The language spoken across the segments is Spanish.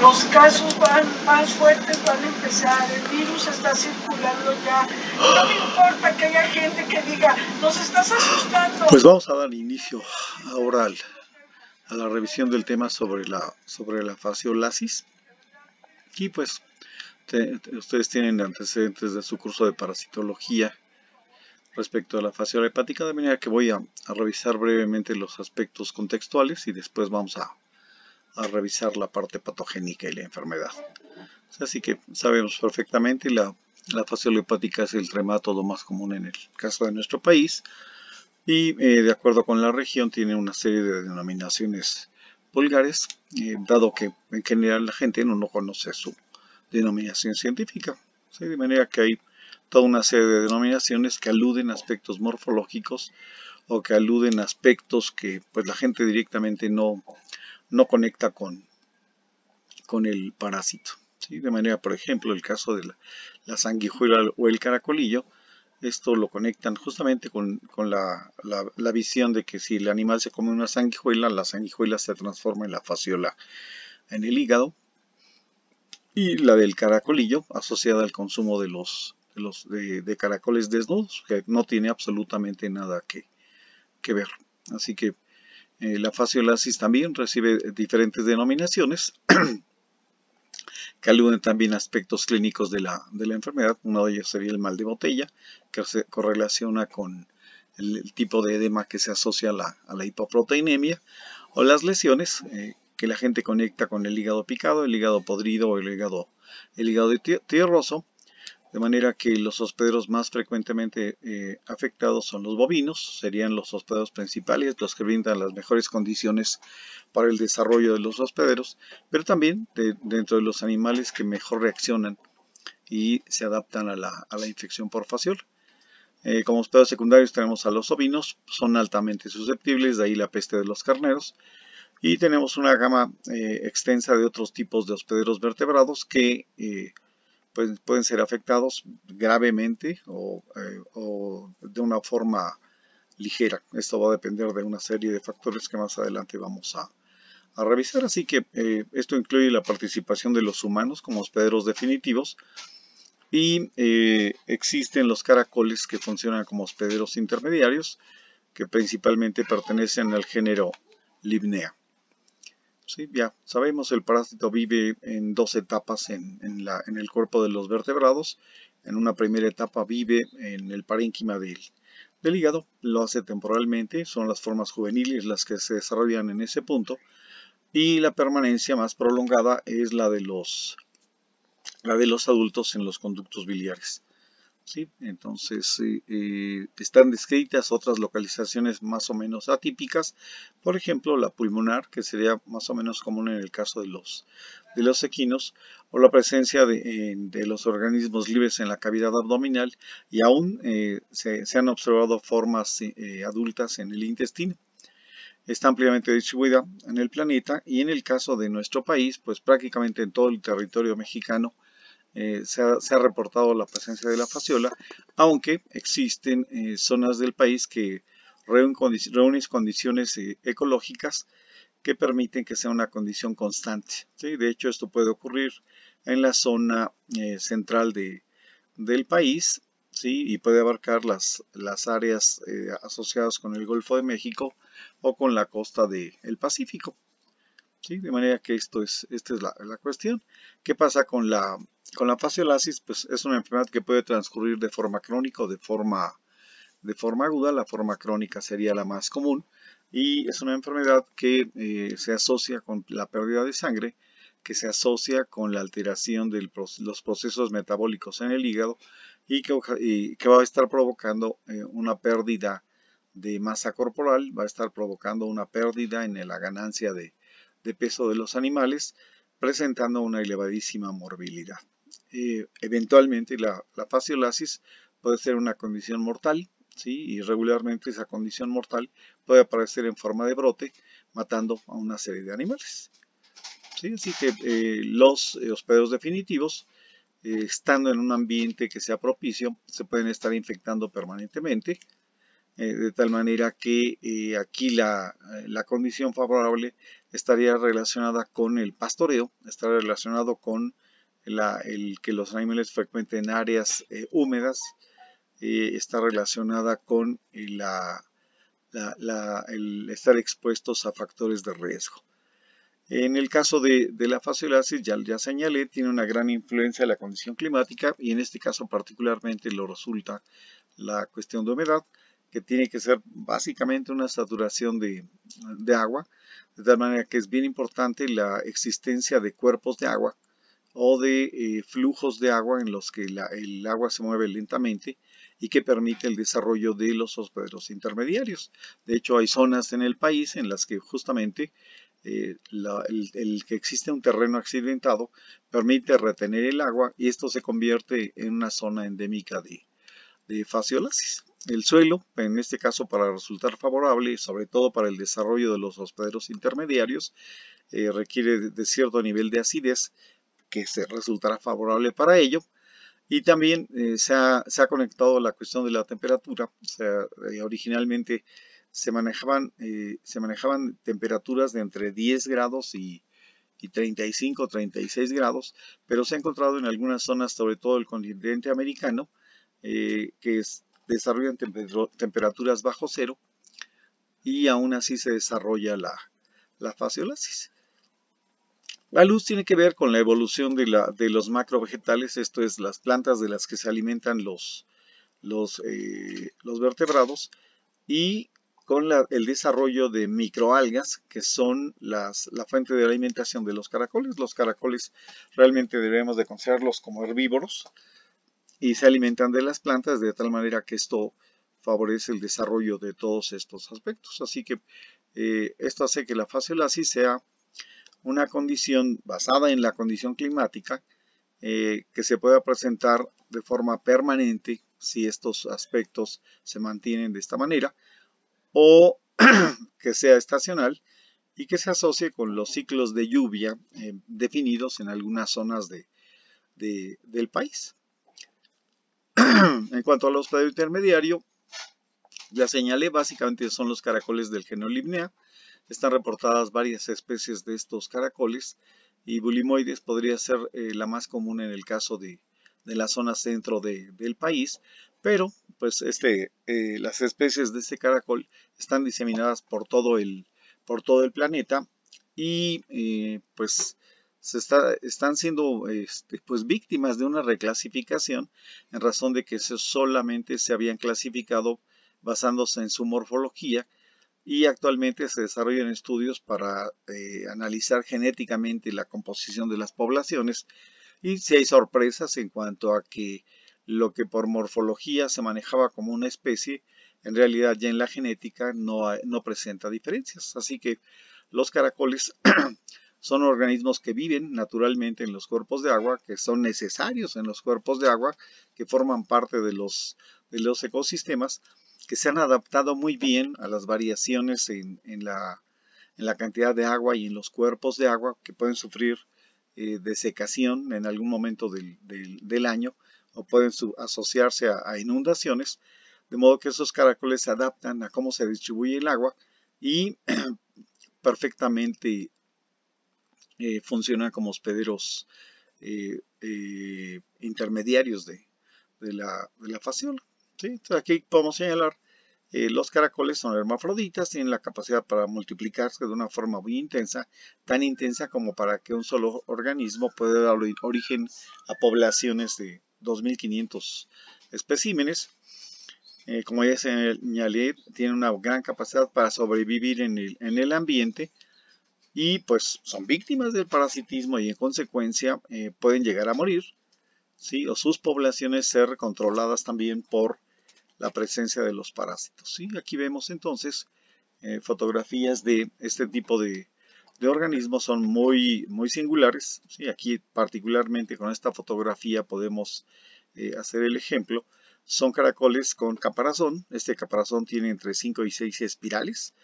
los casos van más fuertes van a empezar, el virus está circulando ya. No me importa que haya gente que diga, nos estás asustando. Pues vamos a dar inicio ahora a la revisión del tema sobre la, sobre la fasciolasis. Y pues ustedes tienen antecedentes de su curso de parasitología respecto a la fasciola hepática, de manera que voy a revisar brevemente los aspectos contextuales y después vamos a a revisar la parte patogénica y la enfermedad. Así que sabemos perfectamente la, la es el lo más común en el caso de nuestro país y eh, de acuerdo con la región tiene una serie de denominaciones vulgares, eh, dado que en general la gente no, conoce su denominación científica. De manera que hay toda una serie de denominaciones que aluden a aspectos morfológicos o que aluden a aspectos que pues, la gente directamente no, no conecta con, con el parásito. De manera, por ejemplo, el caso de la, sanguijuela o el caracolillo, esto lo conectan justamente con, la, visión de que si el animal se come una sanguijuela, la sanguijuela se transforma en la fasciola en el hígado y la del caracolillo asociada al consumo de los de, caracoles desnudos que no tiene absolutamente nada que, que ver así que eh, la fasciolasis también recibe diferentes denominaciones que aluden también a aspectos clínicos de la, enfermedad. Uno de ellos sería el mal de botella, que se correlaciona con el, tipo de edema que se asocia a la, hipoproteinemia, o las lesiones eh, que la gente conecta con el hígado picado, el hígado podrido o el hígado, el hígado tierroso, de manera que los hospederos más frecuentemente eh, afectados son los bovinos, serían los hospederos principales, los que brindan las mejores condiciones para el desarrollo de los hospederos, pero también dentro de los animales que mejor reaccionan y se adaptan a la, infección por facial. Eh, como hospederos secundarios tenemos a los ovinos, son altamente susceptibles, de ahí la peste de los carneros. Y tenemos una gama eh, extensa de otros tipos de hospederos vertebrados que pues, pueden ser afectados gravemente eh, o, de una forma ligera. Esto va a depender de una serie de factores que más adelante vamos a, revisar. Así que eh, esto incluye la participación de los humanos como hospederos definitivos y eh, existen los caracoles que funcionan como hospederos intermediarios que principalmente pertenecen al género Libnea. Sí, ya sabemos el parásito vive en dos etapas en, el cuerpo de los vertebrados. En una primera etapa vive en el parénquima del, del hígado, lo hace temporalmente, son las formas juveniles las que se desarrollan en ese punto y la permanencia más prolongada es la de los adultos en los conductos biliares. ¿sí? Entonces eh, eh, están descritas otras localizaciones más o menos atípicas, por ejemplo la pulmonar, que sería más o menos común en el caso de los, de los equinos, o la presencia de, los organismos libres en la cavidad abdominal y aún eh, se, han observado formas adultas en el intestino está ampliamente distribuida en el planeta y en el caso de nuestro país, pues prácticamente en todo el territorio mexicano eh, se, ha, reportado la presencia de la fasciola, aunque existen eh, zonas del país que reúnen, condiciones eh, ecológicas que permiten que sea una condición constante. De hecho, esto puede ocurrir en la zona central del país y puede abarcar las, las áreas asociadas con el Golfo de México o con la costa del Pacífico. De manera que esto es, esta es la, cuestión. ¿Qué pasa con la, con la fasciolasis? Pues es una enfermedad que puede transcurrir de forma crónica o de forma, de forma aguda. La forma crónica sería la más común. Y es una enfermedad que eh, se asocia con la pérdida de sangre, que se asocia con la alteración de los procesos metabólicos en el hígado y que, va a estar provocando eh, una pérdida de masa corporal, va a estar provocando una pérdida en la ganancia de, de peso de los animales, presentando una elevadísima morbilidad. Eh, eventualmente la, la fasciolasis puede ser una condición mortal, y regularmente esa condición mortal puede aparecer en forma de brote, matando a una serie de animales. ¿Sí? Así que eh, los eh, hospederos definitivos, estando en un ambiente que sea propicio, se pueden estar infectando permanentemente, eh, de tal manera que eh, aquí eh, la, condición favorable estaría relacionada con el pastoreo, estaría relacionado con el que los animales frecuenten áreas húmedas, está relacionada con el estar expuestos a factores de riesgo. En el caso de, de la fasciolasis, ya, ya señalé, tiene una gran influencia la condición climática y en este caso particularmente lo resulta la cuestión de humedad que tiene que ser básicamente una saturación de, agua, de tal manera que es bien importante la existencia de cuerpos de agua o de eh, flujos de agua en los que el agua se mueve lentamente y que permite el desarrollo de los hospederos intermediarios. De hecho, hay zonas en el país en las que justamente eh, el, que existe un terreno accidentado permite retener el agua y esto se convierte en una zona endémica de, de El suelo, en este caso para resultar favorable, sobre todo para el desarrollo de los hospederos intermediarios, eh, requiere de cierto nivel de acidez que se resultará favorable para ello. Y también eh, se, ha, se, ha, conectado la cuestión de la temperatura. Eh, originalmente se manejaban, se manejaban temperaturas de entre 10 grados y y 35 36 grados, pero se ha encontrado en algunas zonas, sobre todo el continente americano, eh, que desarrollan temperaturas bajo cero y aún así se desarrolla la, la La luz tiene que ver con la evolución de, la, de, los macrovegetales, esto es, las plantas de las que se alimentan los, los, eh, los vertebrados, y con el desarrollo de microalgas, que son la fuente de alimentación de los caracoles. Los caracoles realmente debemos de considerarlos como herbívoros, y se alimentan de las plantas de tal manera que esto favorece el desarrollo de todos estos aspectos. Así que eh, esto hace que la fase faseolasis sea una condición basada en la condición climática eh, que se pueda presentar de forma permanente si estos aspectos se mantienen de esta manera o que sea estacional y que se asocie con los ciclos de lluvia eh, definidos en algunas zonas del país. en cuanto al hospedado intermediario, ya señalé, básicamente son los caracoles del género Limnea. Están reportadas varias especies de estos caracoles y bulimoides podría ser eh, la más común en el caso de, la zona centro del país, pero pues este, eh, las especies de este caracol están diseminadas por todo el, por todo el planeta y eh, pues están siendo este, pues, víctimas de una reclasificación en razón de que solamente se habían clasificado basándose en su morfología y actualmente se desarrollan estudios para eh, analizar genéticamente la composición de las poblaciones y si hay sorpresas en cuanto a que lo que por morfología se manejaba como una especie, en realidad ya en la genética no, no presenta diferencias. Así que los caracoles son organismos que viven naturalmente en los cuerpos de agua, que son necesarios en los cuerpos de agua, que forman parte de los, de los ecosistemas, que se han adaptado muy bien a las variaciones en, en, la, cantidad de agua y en los cuerpos de agua que pueden sufrir eh, desecación en algún momento del, año o pueden asociarse a, a inundaciones, de modo que esos caracoles se adaptan a cómo se distribuye el agua y perfectamente eh, funcionan como hospederos eh, eh, intermediarios de, la, de fasciola. aquí podemos señalar, los caracoles son hermafroditas, tienen la capacidad para multiplicarse de una forma muy intensa, tan intensa como para que un solo organismo pueda dar origen a poblaciones de 2.500 especímenes. como ya señalé, tiene una gran capacidad para sobrevivir en el, en el ambiente, y pues son víctimas del parasitismo y en consecuencia eh, pueden llegar a morir, ¿sí? o sus poblaciones ser controladas también por la presencia de los parásitos. ¿sí? Aquí vemos entonces eh, fotografías de este tipo de, organismos, son muy, muy singulares. ¿sí? Aquí particularmente con esta fotografía podemos eh, hacer el ejemplo. Son caracoles con caparazón. Este caparazón tiene entre 5 y 6 espirales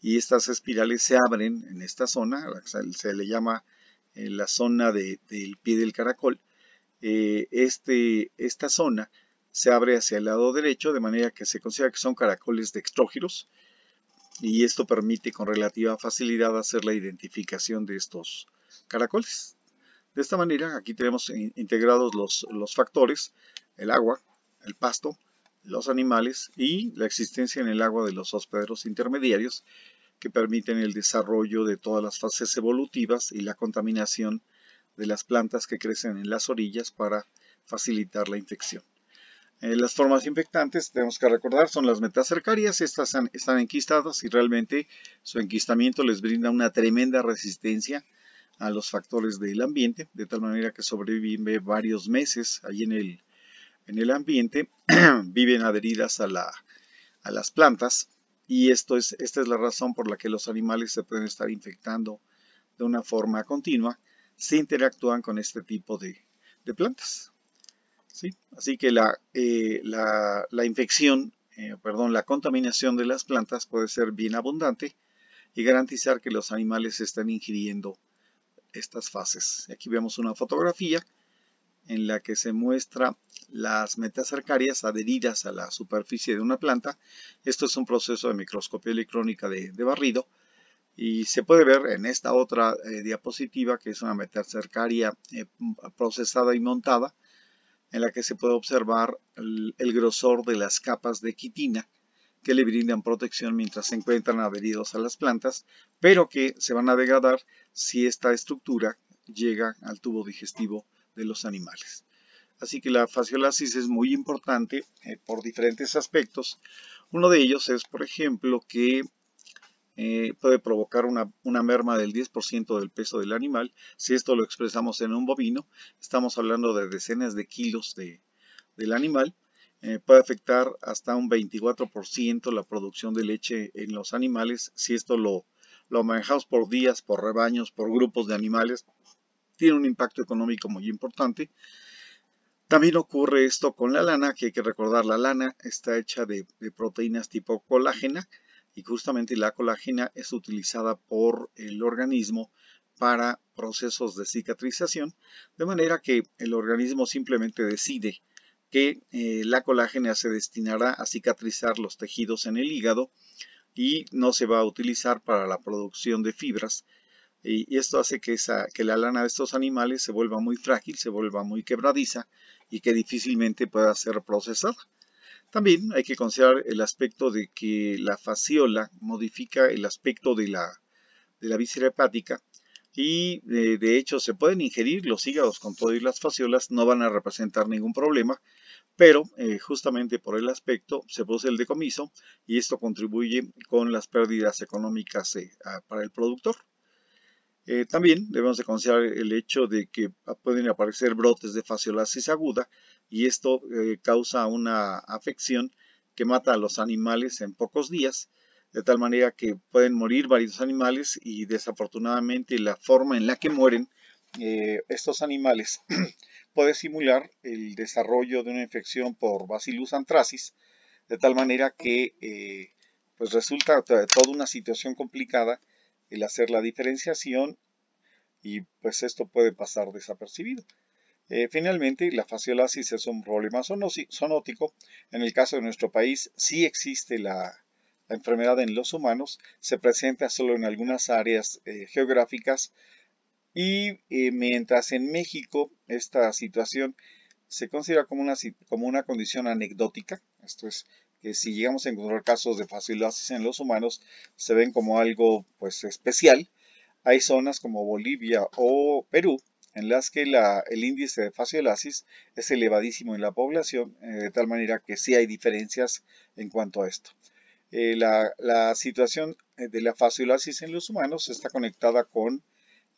y estas espirales se abren en esta zona, se le llama eh, la zona del pie del caracol. Eh, este, esta zona se abre hacia el lado derecho, de manera que se considera que son caracoles de extrógiros y esto permite con relativa facilidad hacer la identificación de estos caracoles. De esta manera, aquí tenemos integrados los, los factores, el agua, el pasto, los animales y la existencia en el agua de los hospederos intermediarios que permiten el desarrollo de todas las fases evolutivas y la contaminación de las plantas que crecen en las orillas para facilitar la infección. Eh, las formas infectantes, tenemos que recordar, son las metacercarias. Estas están enquistadas y realmente su enquistamiento les brinda una tremenda resistencia a los factores del ambiente, de tal manera que sobrevive varios meses allí en el en el ambiente, viven adheridas a, las plantas y esto es, esta es la razón por la que los animales se pueden estar infectando de una forma continua si interactúan con este tipo de, plantas. Así que la, eh, la, infección, eh, perdón, la contaminación de las plantas puede ser bien abundante y garantizar que los animales están ingiriendo estas fases. Aquí vemos una fotografía en la que se muestra las metas adheridas a la superficie de una planta. Esto es un proceso de microscopía electrónica de, barrido y se puede ver en esta otra eh, diapositiva que es una metacercaria eh, procesada y montada en la que se puede observar el, grosor de las capas de quitina que le brindan protección mientras se encuentran adheridos a las plantas, pero que se van a degradar si esta estructura llega al tubo digestivo de los animales. Así que la fasciolasis es muy importante eh, por diferentes aspectos. Uno de ellos es, por ejemplo, que eh, puede provocar una, merma del 10% del peso del animal. Si esto lo expresamos en un bovino, estamos hablando de decenas de kilos del animal. Eh, puede afectar hasta un 24% la producción de leche en los animales. Si esto lo manejamos por días, por rebaños, por grupos de animales, tiene un impacto económico muy importante. También ocurre esto con la lana, que hay que recordar, la lana está hecha de, proteínas tipo colágena y justamente la colágena es utilizada por el organismo para procesos de cicatrización, de manera que el organismo simplemente decide que eh, la colágena se destinará a cicatrizar los tejidos en el hígado y no se va a utilizar para la producción de fibras y, esto hace que, la lana de estos animales se vuelva muy frágil, se vuelva muy quebradiza y que difícilmente pueda ser procesada. También hay que considerar el aspecto de que la fasciola modifica el aspecto de la, de la víscera hepática y eh, de, hecho se pueden ingerir los hígados con todo las fasciolas, no van a representar ningún problema, pero eh, justamente por el aspecto se produce el decomiso y esto contribuye con las pérdidas económicas ah, para el productor. Eh, también debemos de considerar el hecho de que pueden aparecer brotes de fasciolasis aguda y esto eh, causa una afección que mata a los animales en pocos días, de tal manera que pueden morir varios animales y desafortunadamente la forma en la que mueren eh, estos animales puede simular el desarrollo de una infección por Bacillus anthracis, de tal manera que pues resulta toda una situación complicada el hacer la diferenciación y pues esto puede pasar desapercibido. Eh, finalmente, la fasciolasis es un problema sonótico. En el caso de nuestro país, sí existe la, enfermedad en los humanos, se presenta solo en algunas áreas eh, geográficas y eh, mientras en México esta situación se considera como una, como una condición anecdótica, esto es, que si llegamos a encontrar casos de Fasciolasis en los humanos, se ven como algo pues, especial. Hay zonas como Bolivia o Perú en las que el índice de fasciolasis es elevadísimo en la población, eh, de tal manera que sí hay diferencias en cuanto a esto. Eh, la, situación de la fasciolasis en los humanos está conectada con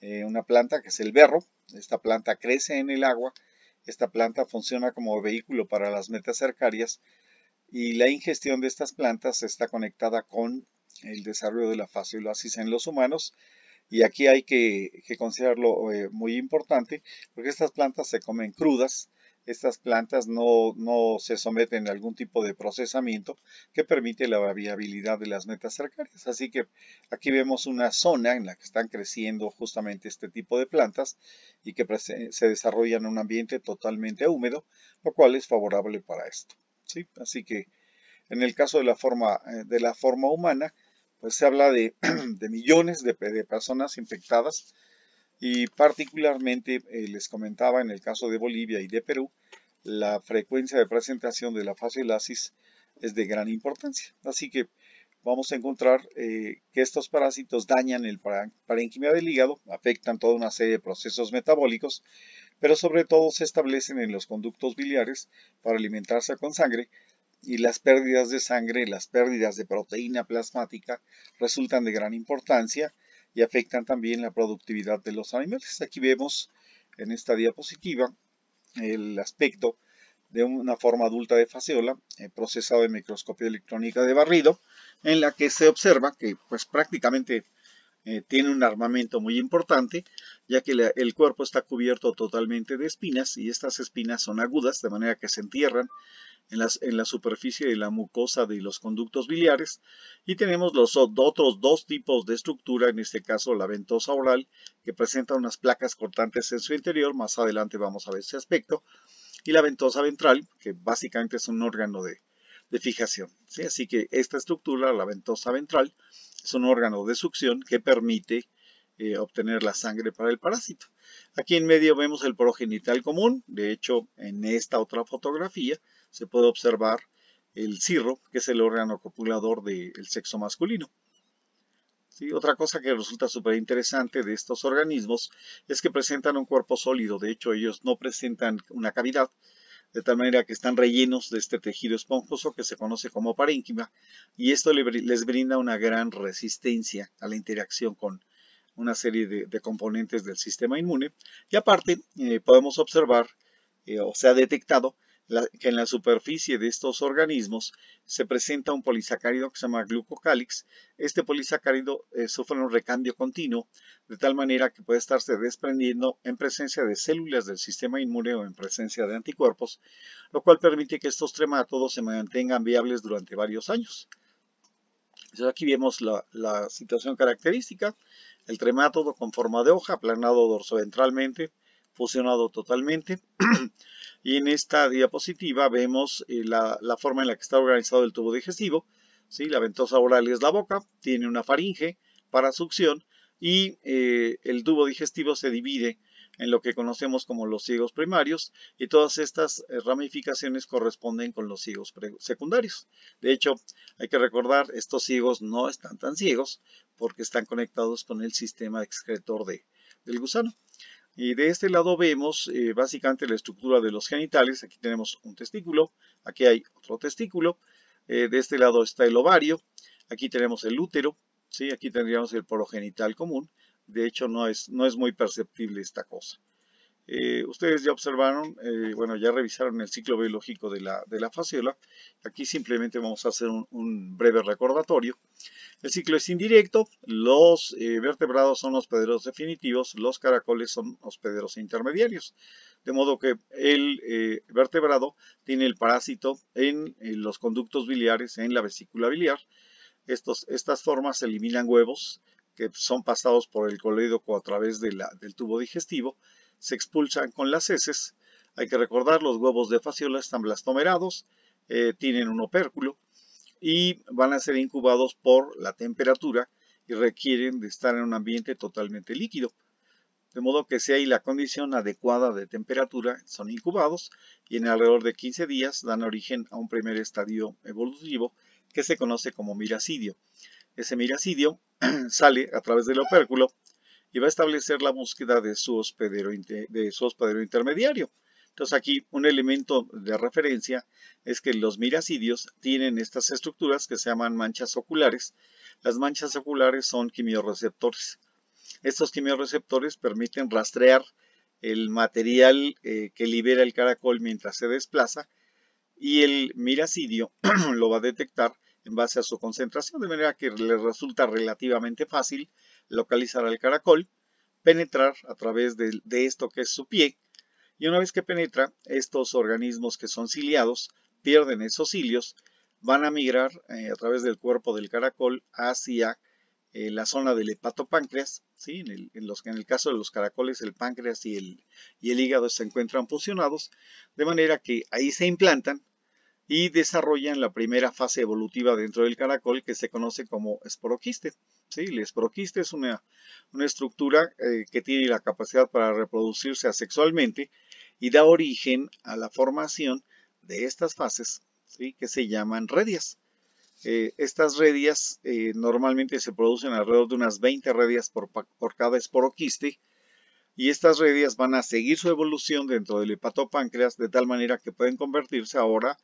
eh, una planta que es el berro. Esta planta crece en el agua. Esta planta funciona como vehículo para las metas metacercarias y la ingestión de estas plantas está conectada con el desarrollo de la fasciolosis en los humanos. Y aquí hay que, considerarlo eh, muy importante porque estas plantas se comen crudas. Estas plantas no, se someten a algún tipo de procesamiento que permite la viabilidad de las metas cercarias. Así que aquí vemos una zona en la que están creciendo justamente este tipo de plantas y que se desarrollan en un ambiente totalmente húmedo, lo cual es favorable para esto. Así que en el caso de la forma, eh, de la forma humana, pues se habla de, millones de, personas infectadas y particularmente eh, les comentaba en el caso de Bolivia y de Perú, la frecuencia de presentación de la fasciolasis es de gran importancia. Así que vamos a encontrar eh, que estos parásitos dañan el parenquimia del hígado, afectan toda una serie de procesos metabólicos pero sobre todo se establecen en los conductos biliares para alimentarse con sangre y las pérdidas de sangre, las pérdidas de proteína plasmática resultan de gran importancia y afectan también la productividad de los animales. Aquí vemos en esta diapositiva el aspecto de una forma adulta de faseola eh, procesado en microscopía electrónica de barrido en la que se observa que pues prácticamente eh, tiene un armamento muy importante, ya que el cuerpo está cubierto totalmente de espinas y estas espinas son agudas, de manera que se entierran en, la superficie de la mucosa de los conductos biliares. Y tenemos los otros dos tipos de estructura, en este caso la ventosa oral, que presenta unas placas cortantes en su interior, más adelante vamos a ver ese aspecto, y la ventosa ventral, que básicamente es un órgano de, fijación. Así que esta estructura, la ventosa ventral, es un órgano de succión que permite eh, obtener la sangre para el parásito. Aquí en medio vemos el progenital común. De hecho, en esta otra fotografía se puede observar el cirro, que es el órgano copulador del sexo masculino. Otra cosa que resulta súper interesante de estos organismos es que presentan un cuerpo sólido. De hecho, ellos no presentan una cavidad, de tal manera que están rellenos de este tejido esponjoso que se conoce como parénquima, y esto les brinda una gran resistencia a la interacción con una serie de, componentes del sistema inmune. Y aparte, eh, podemos observar, eh, o se ha detectado, que en la superficie de estos organismos se presenta un polisacárido que se llama glucocálix. Este polisacárido eh, sufre un recambio continuo, de tal manera que puede estarse desprendiendo en presencia de células del sistema inmune o en presencia de anticuerpos, lo cual permite que estos tremátodos se mantengan viables durante varios años. aquí vemos la, la situación característica, el tremátodo con forma de hoja, aplanado dorsoventralmente, fusionado totalmente. y en esta diapositiva vemos eh, la, forma en la que está organizado el tubo digestivo. ¿sí? La ventosa oral es la boca, tiene una faringe para succión y eh, el tubo digestivo se divide en lo que conocemos como los ciegos primarios y todas estas eh, ramificaciones corresponden con los ciegos secundarios. De hecho, hay que recordar, estos ciegos no están tan ciegos porque están conectados con el sistema excretor del gusano. Y de este lado vemos eh, básicamente la estructura de los genitales. Aquí tenemos un testículo, aquí hay otro testículo. Eh, de este lado está el ovario, aquí tenemos el útero, ¿sí? aquí tendríamos el porogenital común. De hecho, no es muy perceptible esta cosa. Eh, ustedes ya observaron, eh, bueno, ya revisaron el ciclo biológico de la, de fasciola. Aquí simplemente vamos a hacer un, breve recordatorio. El ciclo es indirecto, los eh, vertebrados son hospederos definitivos, los caracoles son hospederos intermediarios. De modo que el vertebrado tiene el parásito en, los conductos biliares, en la vesícula biliar. estas formas eliminan huevos que son pasados por el colédoco a través del tubo digestivo se expulsan con las heces. Hay que recordar, los huevos de Fasciola están blastomerados, eh, tienen un opérculo y van a ser incubados por la temperatura y requieren de estar en un ambiente totalmente líquido. De modo que si hay la condición adecuada de temperatura, son incubados y en alrededor de 15 días dan origen a un primer estadio evolutivo que se conoce como miracidio. Ese miracidio sale a través del opérculo y va a establecer la búsqueda de su hospedero, intermediario. Entonces aquí un elemento de referencia es que los miracidios tienen estas estructuras que se llaman manchas oculares. Las manchas oculares son quimiorreceptores. Estos quimiorreceptores permiten rastrear el material eh, que libera el caracol mientras se desplaza y el miracidio lo va a detectar en base a su concentración, de manera que le resulta relativamente fácil localizar al caracol, penetrar a través de, esto que es su pie, y una vez que penetra, estos organismos que son ciliados pierden esos cilios, van a migrar eh, a través del cuerpo del caracol hacia eh, la zona del hepatopáncreas, en, el, en, en el caso de los caracoles el páncreas y el, y el hígado se encuentran fusionados, de manera que ahí se implantan y desarrollan la primera fase evolutiva dentro del caracol que se conoce como esporoquiste. ¿sí? esporoquiste es una, estructura eh, que tiene la capacidad para reproducirse asexualmente y da origen a la formación de estas fases que se llaman redias. Eh, estas redias eh, normalmente se producen alrededor de unas 20 redias por, por, cada esporoquiste y estas redias van a seguir su evolución dentro del hepatopáncreas de tal manera que pueden convertirse ahora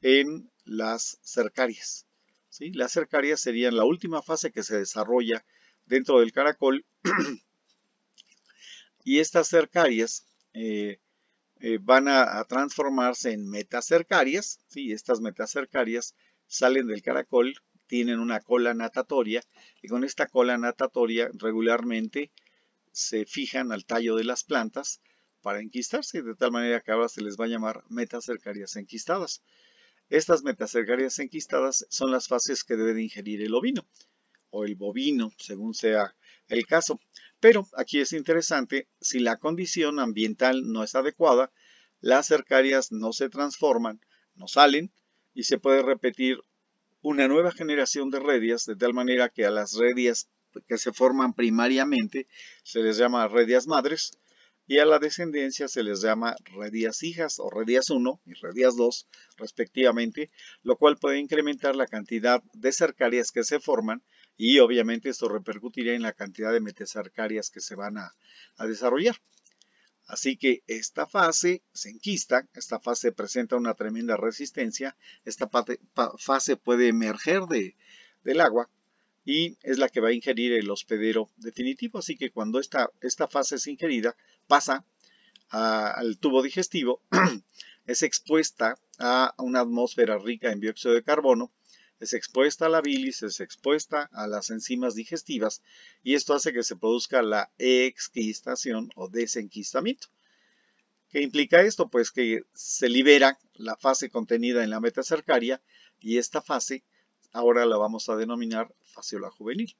en las cercarias. Las cercarias serían la última fase que se desarrolla dentro del caracol y estas cercarias eh, eh, van a, transformarse en metacercarias, ¿sí? Estas metacercarias salen del caracol, tienen una cola natatoria y con esta cola natatoria regularmente se fijan al tallo de las plantas para enquistarse, de tal manera que ahora se les va a llamar metacercarias enquistadas. Estas metacercarias enquistadas son las fases que debe de ingerir el ovino o el bovino, según sea el caso. Pero aquí es interesante, si la condición ambiental no es adecuada, las cercarias no se transforman, no salen y se puede repetir una nueva generación de redias, de tal manera que a las redias que se forman primariamente se les llama redias madres y a la descendencia se les llama redías hijas o redías 1 y redías 2 respectivamente, lo cual puede incrementar la cantidad de cercarias que se forman y obviamente esto repercutirá en la cantidad de metacercarias que se van a, desarrollar. Así que esta fase se enquista, esta fase presenta una tremenda resistencia, esta fase puede emerger de, del agua y es la que va a ingerir el hospedero definitivo. Así que cuando esta fase es ingerida, pasa al tubo digestivo, es expuesta a una atmósfera rica en dióxido de carbono, es expuesta a la bilis, es expuesta a las enzimas digestivas y esto hace que se produzca la exquistación o desenquistamiento. ¿Qué implica esto? Pues que se libera la fase contenida en la metacercaria y esta fase ahora la vamos a denominar faseola juvenil.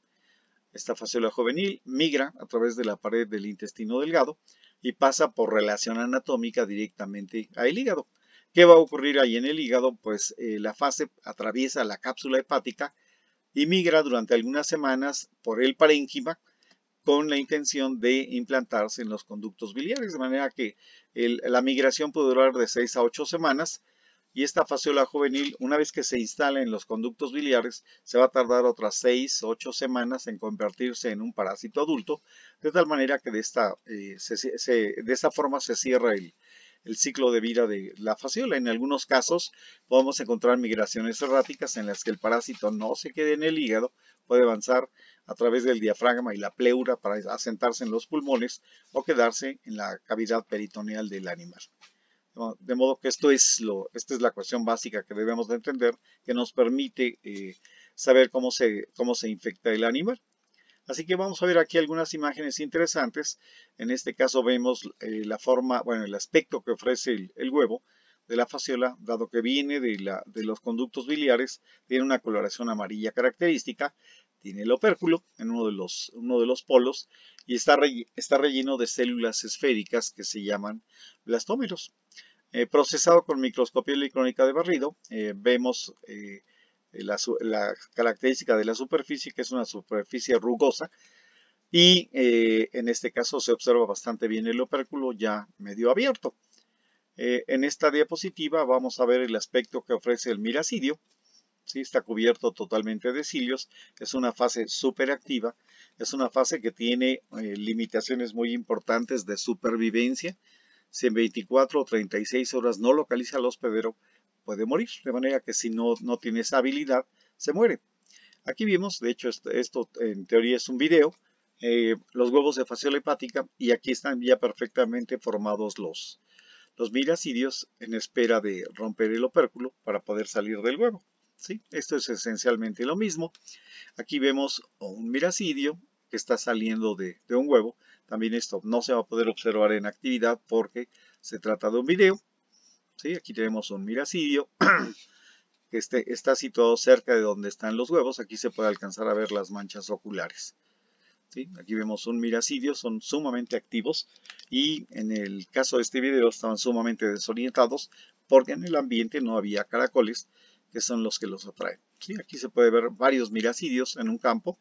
Esta faseola juvenil migra a través de la pared del intestino delgado y pasa por relación anatómica directamente al hígado. ¿Qué va a ocurrir ahí en el hígado? Pues eh, la fase atraviesa la cápsula hepática y migra durante algunas semanas por el parénquima con la intención de implantarse en los conductos biliares, de manera que la migración puede durar de 6 a 8 semanas y esta fasciola juvenil, una vez que se instala en los conductos biliares, se va a tardar otras 6 8 semanas en convertirse en un parásito adulto, de tal manera que de esta, eh, forma se cierra el, el ciclo de vida de la fasciola. En algunos casos podemos encontrar migraciones erráticas en las que el parásito no se quede en el hígado, puede avanzar a través del diafragma y la pleura para asentarse en los pulmones o quedarse en la cavidad peritoneal del animal. De modo que esto es lo, esta es la cuestión básica que debemos de entender, que nos permite eh, saber cómo se, cómo se infecta el animal. Así que vamos a ver aquí algunas imágenes interesantes. En este caso vemos eh, la forma, bueno, el aspecto que ofrece el, huevo de la faciola, dado que viene de, de los conductos biliares, tiene una coloración amarilla característica, tiene el opérculo en uno de los, uno de los polos y está, relleno de células esféricas que se llaman blastómeros. Eh, procesado con microscopía electrónica de barrido, eh, vemos eh, la, la, característica de la superficie, que es una superficie rugosa, y en este caso se observa bastante bien el opérculo ya medio abierto. en esta diapositiva vamos a ver el aspecto que ofrece el miracidio, si está cubierto totalmente de cilios, es una fase superactiva, es una fase que tiene eh, limitaciones muy importantes de supervivencia. Si en 24 o 36 horas no localiza al hospedero, puede morir, de manera que si no, no tiene esa habilidad, se muere. Aquí vimos, de hecho esto, en teoría es un video, eh, los huevos de fase hepática y aquí están ya perfectamente formados los, los miracidios en espera de romper el opérculo para poder salir del huevo. Esto es esencialmente lo mismo. Aquí vemos un miracidio que está saliendo de, un huevo. También esto no se va a poder observar en actividad porque se trata de un video. Aquí tenemos un miracidio que este, está situado cerca de donde están los huevos. Aquí se puede alcanzar a ver las manchas oculares. Aquí vemos un miracidio, son sumamente activos y en el caso de este video estaban sumamente desorientados porque en el ambiente no había caracoles que son los que los atraen. Aquí se puede ver varios miracidios en un campo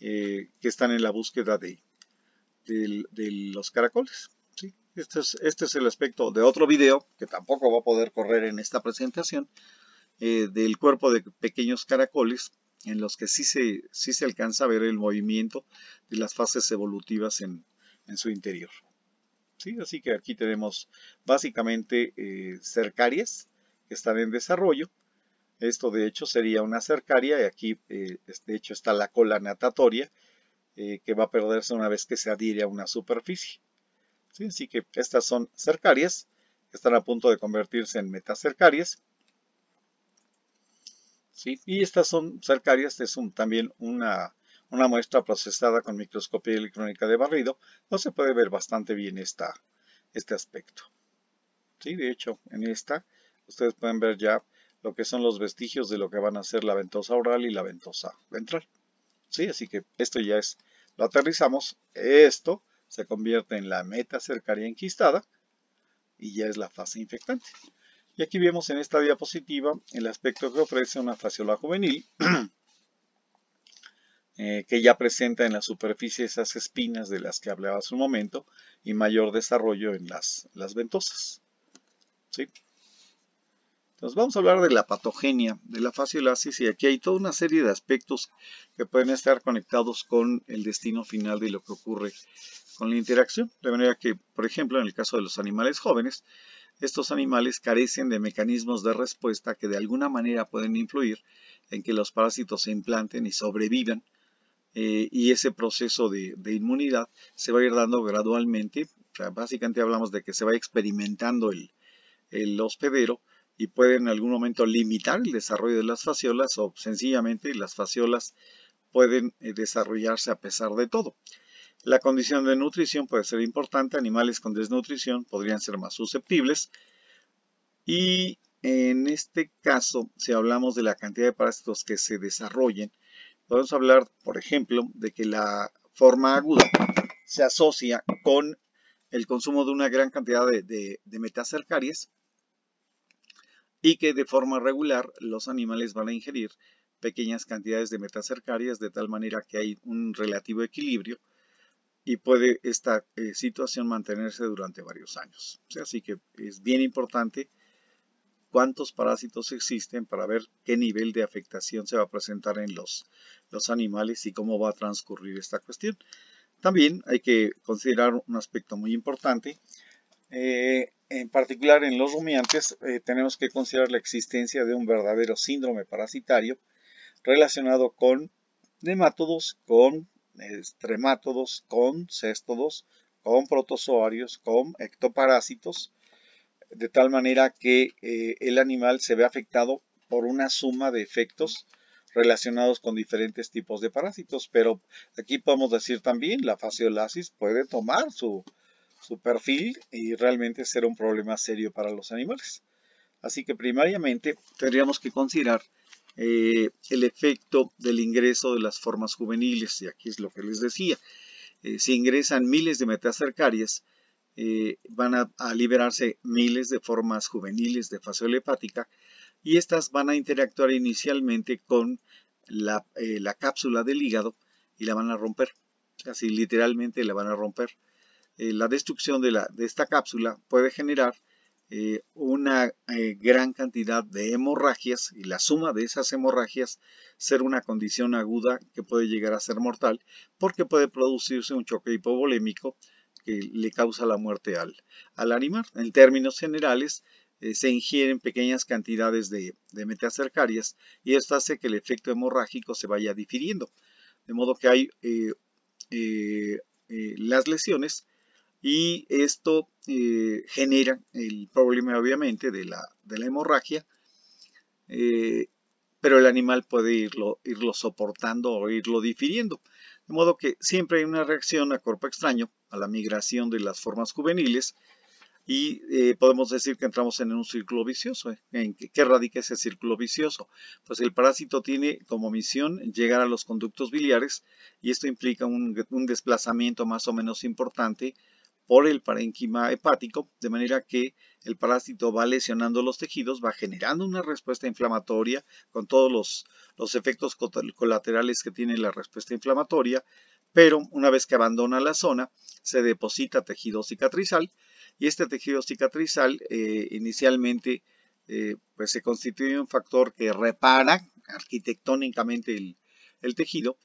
eh, que están en la búsqueda de, los caracoles. Este, este, es, el aspecto de otro video que tampoco va a poder correr en esta presentación eh, del cuerpo de pequeños caracoles en los que sí se, alcanza a ver el movimiento de las fases evolutivas en, su interior. Así que aquí tenemos básicamente eh, cercarias que están en desarrollo esto de hecho sería una cercaria y aquí eh, de hecho está la cola natatoria eh, que va a perderse una vez que se adhiere a una superficie. ¿Sí? Así que estas son cercarias están a punto de convertirse en metacercarias. ¿Sí? Y estas son cercarias, es también una, una muestra procesada con microscopía electrónica de barrido, no se puede ver bastante bien esta, este aspecto. ¿Sí? De hecho, en esta ustedes pueden ver ya lo que son los vestigios de lo que van a ser la ventosa oral y la ventosa ventral. ¿Sí? Así que esto ya es, lo aterrizamos, esto se convierte en la meta cercaria enquistada y ya es la fase infectante. Y aquí vemos en esta diapositiva el aspecto que ofrece una fasciola juvenil, eh, que ya presenta en la superficie esas espinas de las que hablaba hace un momento y mayor desarrollo en las, las ventosas. ¿Sí? Nos vamos a hablar de la patogenia, de la fasciolasis y aquí hay toda una serie de aspectos que pueden estar conectados con el destino final de lo que ocurre con la interacción. De manera que, por ejemplo, en el caso de los animales jóvenes, estos animales carecen de mecanismos de respuesta que de alguna manera pueden influir en que los parásitos se implanten y sobrevivan eh, y ese proceso de, inmunidad se va a ir dando gradualmente. básicamente hablamos de que se va experimentando el hospedero y puede en algún momento limitar el desarrollo de las fasciolas o sencillamente las fasciolas pueden eh, desarrollarse a pesar de todo. La condición de nutrición puede ser importante, animales con desnutrición podrían ser más susceptibles y en este caso, si hablamos de la cantidad de parásitos que se desarrollen, podemos hablar, por ejemplo, de que la forma aguda se asocia con el consumo de una gran cantidad de, de, y que de forma regular los animales van a ingerir pequeñas cantidades de metacercarias de tal manera que hay un relativo equilibrio y puede esta eh, situación mantenerse durante varios años. así que es bien importante cuántos parásitos existen para ver qué nivel de afectación se va a presentar en los, los animales y cómo va a transcurrir esta cuestión. También hay que considerar un aspecto muy importante. Eh, en particular en los rumiantes eh, tenemos que considerar la existencia de un verdadero síndrome parasitario relacionado con nematodos, con estremátodos, con céstodos, con protozoarios, con ectoparásitos, de tal manera que eh, el animal se ve afectado por una suma de efectos relacionados con diferentes tipos de parásitos. Pero aquí podemos decir también la fasciolasis puede tomar su, su perfil y realmente será un problema serio para los animales. Así que primariamente tendríamos que considerar eh, el efecto del ingreso de las formas juveniles, y aquí es lo que les decía. Eh, si ingresan miles de metacercarias, eh, van a, liberarse miles de formas juveniles de fase hepática y estas van a interactuar inicialmente con la, la cápsula del hígado y la van a romper. casi literalmente la van a romper. Eh, la destrucción de, la, de, esta cápsula puede generar eh, una eh, gran cantidad de hemorragias y la suma de esas hemorragias ser una condición aguda que puede llegar a ser mortal porque puede producirse un choque hipovolémico que le causa la muerte al, al animal. En términos generales, se ingieren pequeñas cantidades de, de metacercarias y esto hace que el efecto hemorrágico se vaya difiriendo. De modo que hay las lesiones y esto eh, genera el problema obviamente de la, hemorragia, eh, pero el animal puede irlo, irlo soportando o irlo difiriendo. De modo que siempre hay una reacción a cuerpo extraño, a la migración de las formas juveniles, y eh, podemos decir que entramos en un círculo vicioso. ¿En qué, radica ese círculo vicioso? Pues el parásito tiene como misión llegar a los conductos biliares y esto implica un, un desplazamiento más o menos importante por el parénquima hepático, de manera que el parásito va lesionando los tejidos, va generando una respuesta inflamatoria con todos los, efectos colaterales que tiene la respuesta inflamatoria, pero una vez que abandona la zona, se deposita tejido cicatrizal y este tejido cicatrizal eh, inicialmente eh, pues se constituye un factor que repara arquitectónicamente el tejido,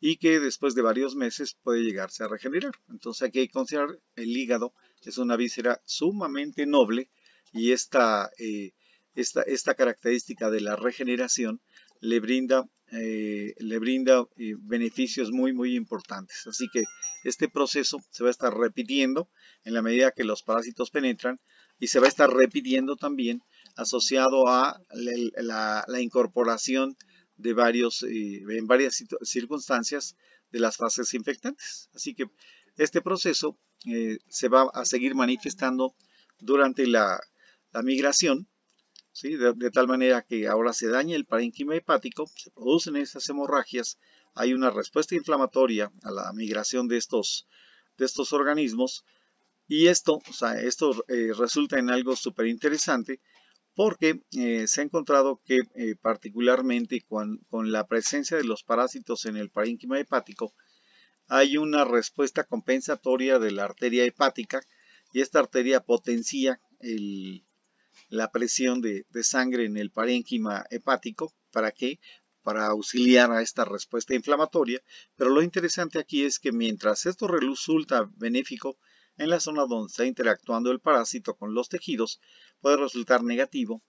y que después de varios meses puede llegarse a regenerar. Entonces aquí hay que considerar el hígado, es una víscera sumamente noble y eh, esta, esta, característica de la regeneración le brinda, eh, le brinda eh, beneficios muy muy importantes. Así que este proceso se va a estar repitiendo en la medida que los parásitos penetran y se va a estar repitiendo también asociado a la incorporación varios, eh, en varias circunstancias de las fases infectantes. Así que este proceso eh, se va a seguir manifestando durante la, migración, de, tal manera que ahora se daña el parénquima hepático, se producen esas hemorragias, hay una respuesta inflamatoria a la migración de estos, de estos organismos, y esto, sea, esto eh, resulta en algo súper interesante porque eh, se ha encontrado que eh, particularmente con, la presencia de los parásitos en el parénquima hepático hay una respuesta compensatoria de la arteria hepática y esta arteria potencia la presión de, de, sangre en el parénquima hepático. ¿Para qué? Para auxiliar a esta respuesta inflamatoria. Pero lo interesante aquí es que mientras esto resulta benéfico, en la zona donde está interactuando el parásito con los tejidos puede resultar negativo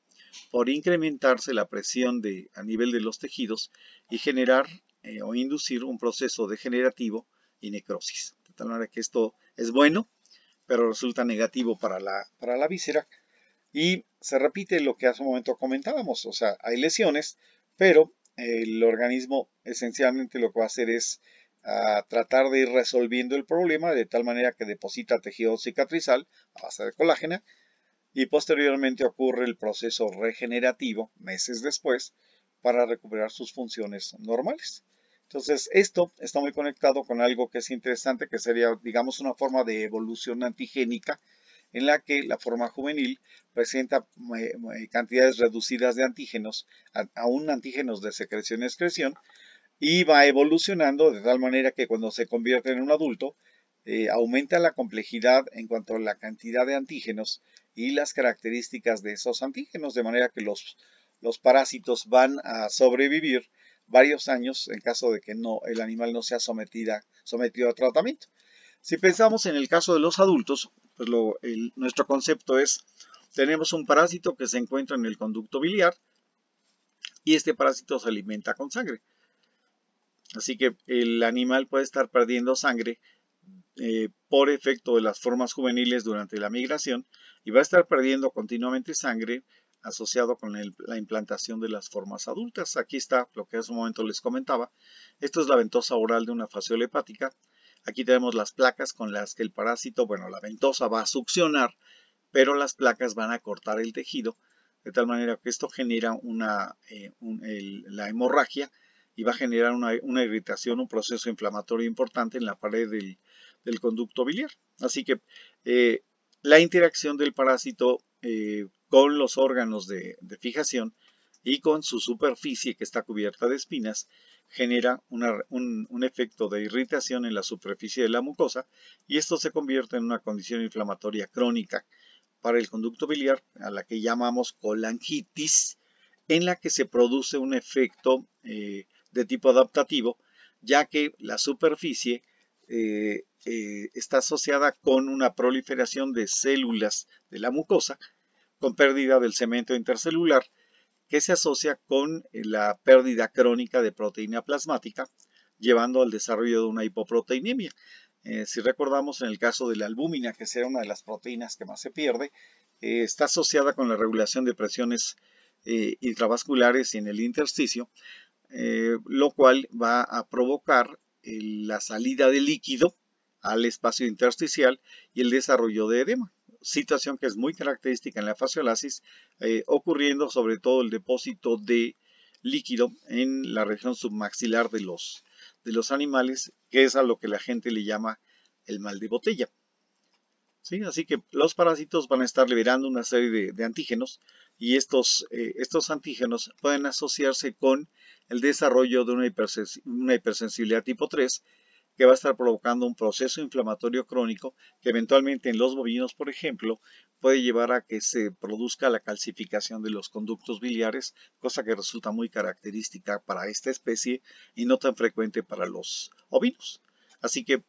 por incrementarse la presión de, a nivel de los tejidos y generar eh, o inducir un proceso degenerativo y necrosis. De tal manera que esto es bueno, pero resulta negativo para la, para la víscera. Y se repite lo que hace un momento comentábamos, o sea, hay lesiones, pero el organismo esencialmente lo que va a hacer es a tratar de ir resolviendo el problema de tal manera que deposita tejido cicatrizal a base de colágena y posteriormente ocurre el proceso regenerativo meses después para recuperar sus funciones normales. Entonces esto está muy conectado con algo que es interesante que sería digamos una forma de evolución antigénica en la que la forma juvenil presenta eh, eh, cantidades reducidas de antígenos, aún antígenos de secreción y excreción, y va evolucionando de tal manera que cuando se convierte en un adulto, eh, aumenta la complejidad en cuanto a la cantidad de antígenos y las características de esos antígenos, de manera que los, los parásitos van a sobrevivir varios años en caso de que no, el animal no sea sometida, sometido a tratamiento. Si pensamos en el caso de los adultos, pues nuestro concepto es, tenemos un parásito que se encuentra en el conducto biliar y este parásito se alimenta con sangre. Así que el animal puede estar perdiendo sangre eh, por efecto de las formas juveniles durante la migración y va a estar perdiendo continuamente sangre asociado con la implantación de las formas adultas. Aquí está lo que hace un momento les comentaba. Esto es la ventosa oral de una fasciola hepática. Aquí tenemos las placas con las que el parásito, bueno, la ventosa va a succionar, pero las placas van a cortar el tejido, de tal manera que esto genera una, eh, la hemorragia y va a generar una, irritación, un proceso inflamatorio importante en la pared del, conducto biliar. Así que eh, la interacción del parásito eh, con los órganos de, fijación y con su superficie que está cubierta de espinas genera un, efecto de irritación en la superficie de la mucosa y esto se convierte en una condición inflamatoria crónica para el conducto biliar a la que llamamos colangitis en la que se produce un efecto eh, de tipo adaptativo, ya que la superficie eh, eh, está asociada con una proliferación de células de la mucosa, con pérdida del cemento intercelular, que se asocia con eh, la pérdida crónica de proteína plasmática, llevando al desarrollo de una hipoproteinemia. si recordamos en el caso de la albúmina, que sea una de las proteínas que más se pierde, está asociada con la regulación de presiones intravasculares en el intersticio, eh, lo cual va a provocar eh, la salida de líquido al espacio intersticial y el desarrollo de edema, situación que es muy característica en la fasciolasis, eh, ocurriendo sobre todo el depósito de líquido en la región submaxilar de los, de los animales, que es a lo que la gente le llama el mal de botella. Así que los parásitos van a estar liberando una serie de, antígenos y estos, estos antígenos pueden asociarse con el desarrollo de una, hipersensibilidad tipo 3 que va a estar provocando un proceso inflamatorio crónico que eventualmente en los bovinos, por ejemplo, puede llevar a que se produzca la calcificación de los conductos biliares, cosa que resulta muy característica para esta especie y no tan frecuente para los ovinos. Así que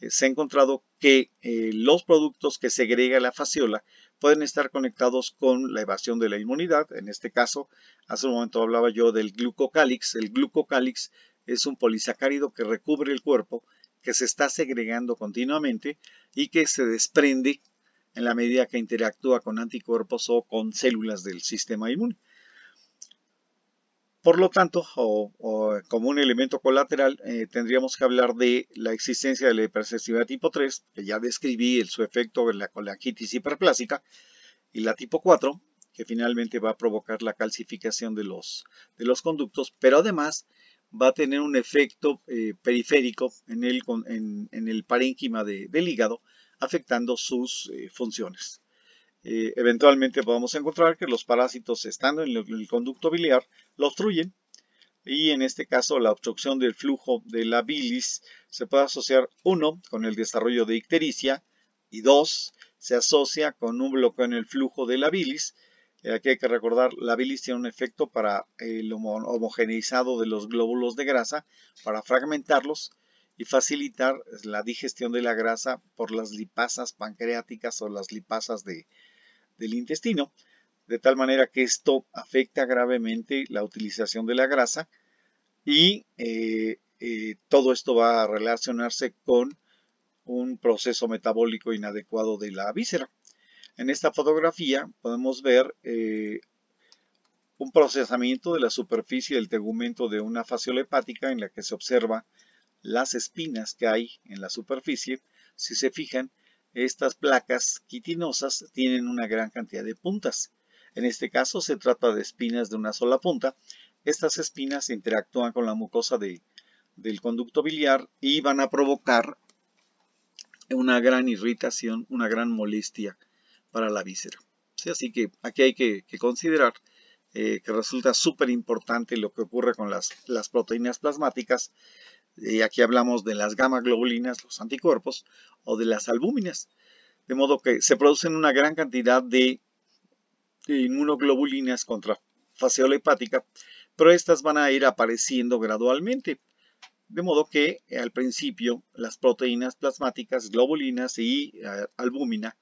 eh, se ha encontrado que eh, los productos que segrega la fasciola pueden estar conectados con la evasión de la inmunidad. En este caso, hace un momento hablaba yo del glucocálix. El glucocálix es un polisacárido que recubre el cuerpo, que se está segregando continuamente y que se desprende en la medida que interactúa con anticuerpos o con células del sistema inmune. Por lo tanto, o, como un elemento colateral, eh, tendríamos que hablar de la existencia de la hipersensibilidad tipo 3, que ya describí su efecto en la colangitis hiperplásica, y la tipo 4, que finalmente va a provocar la calcificación de los, de los conductos, pero además va a tener un efecto eh, periférico en el, parénquima del hígado, afectando sus eh, funciones. Eh, eventualmente podemos encontrar que los parásitos estando en el conducto biliar lo obstruyen y en este caso la obstrucción del flujo de la bilis se puede asociar uno con el desarrollo de ictericia y dos se asocia con un bloqueo en el flujo de la bilis. Eh, aquí hay que recordar, la bilis tiene un efecto para el homogeneizado de los glóbulos de grasa, para fragmentarlos y facilitar la digestión de la grasa por las lipasas pancreáticas o las lipasas de, del intestino, de tal manera que esto afecta gravemente la utilización de la grasa y eh, eh, todo esto va a relacionarse con un proceso metabólico inadecuado de la víscera. En esta fotografía podemos ver eh, un procesamiento de la superficie del tegumento de una fasciola hepática en la que se observa las espinas que hay en la superficie. Si se fijan, estas placas quitinosas tienen una gran cantidad de puntas. En este caso se trata de espinas de una sola punta. Estas espinas interactúan con la mucosa del conducto biliar y van a provocar una gran irritación, una gran molestia para la víscera. Así que aquí hay que, considerar eh, que resulta súper importante lo que ocurre con las proteínas plasmáticas eh, aquí hablamos de las gamma globulinas, los anticuerpos, o de las albúminas. De modo que se producen una gran cantidad de inmunoglobulinas contra faseola hepática, pero estas van a ir apareciendo gradualmente. De modo que eh, al principio las proteínas plasmáticas, globulinas y eh, albúmina